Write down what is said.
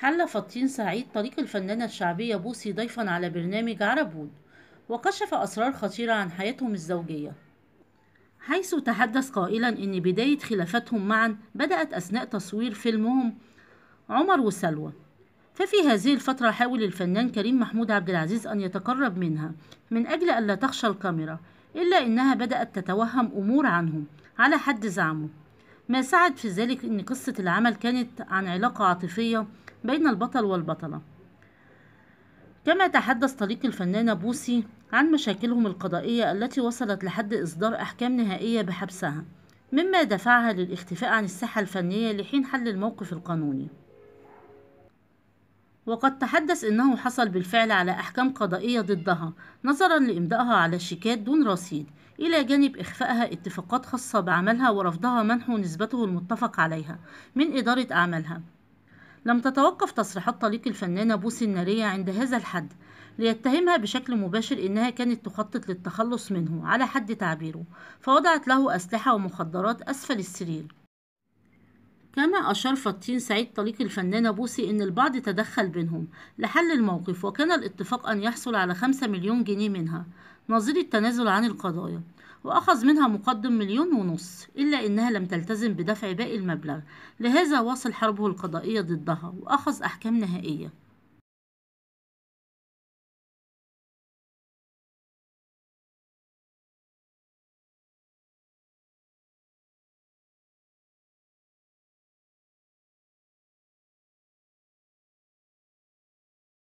حل فطين سعيد طريق الفنانة الشعبية بوسي ضيفا على برنامج عربون وكشف أسرار خطيرة عن حياتهم الزوجية حيث تحدث قائلا إن بداية خلافاتهم معا بدأت أثناء تصوير فيلمهم عمر وسلوى ففي هذه الفترة حاول الفنان كريم محمود عبد العزيز أن يتقرب منها من أجل ألا تخشى الكاميرا إلا إنها بدأت تتوهم أمور عنهم على حد زعمه ما ساعد في ذلك إن قصة العمل كانت عن علاقة عاطفية بين البطل والبطلة كما تحدث طريق الفنانة بوسي عن مشاكلهم القضائية التي وصلت لحد إصدار أحكام نهائية بحبسها مما دفعها للاختفاء عن الساحة الفنية لحين حل الموقف القانوني وقد تحدث أنه حصل بالفعل على أحكام قضائية ضدها نظرا لإمضائها على شيكات دون رصيد إلى جانب إخفائها اتفاقات خاصة بعملها ورفضها منح نسبته المتفق عليها من إدارة أعمالها لم تتوقف تصريحات طليق الفنانة بوسي النارية عند هذا الحد ليتهمها بشكل مباشر إنها كانت تخطط للتخلص منه على حد تعبيره فوضعت له أسلحة ومخدرات أسفل السرير كما أشار فطين سعيد طليق الفنانة بوسي إن البعض تدخل بينهم لحل الموقف وكان الاتفاق أن يحصل على خمسة مليون جنيه منها نظير التنازل عن القضايا وأخذ منها مقدم مليون ونص إلا إنها لم تلتزم بدفع باقي المبلغ لهذا واصل حربه القضائية ضدها وأخذ أحكام نهائية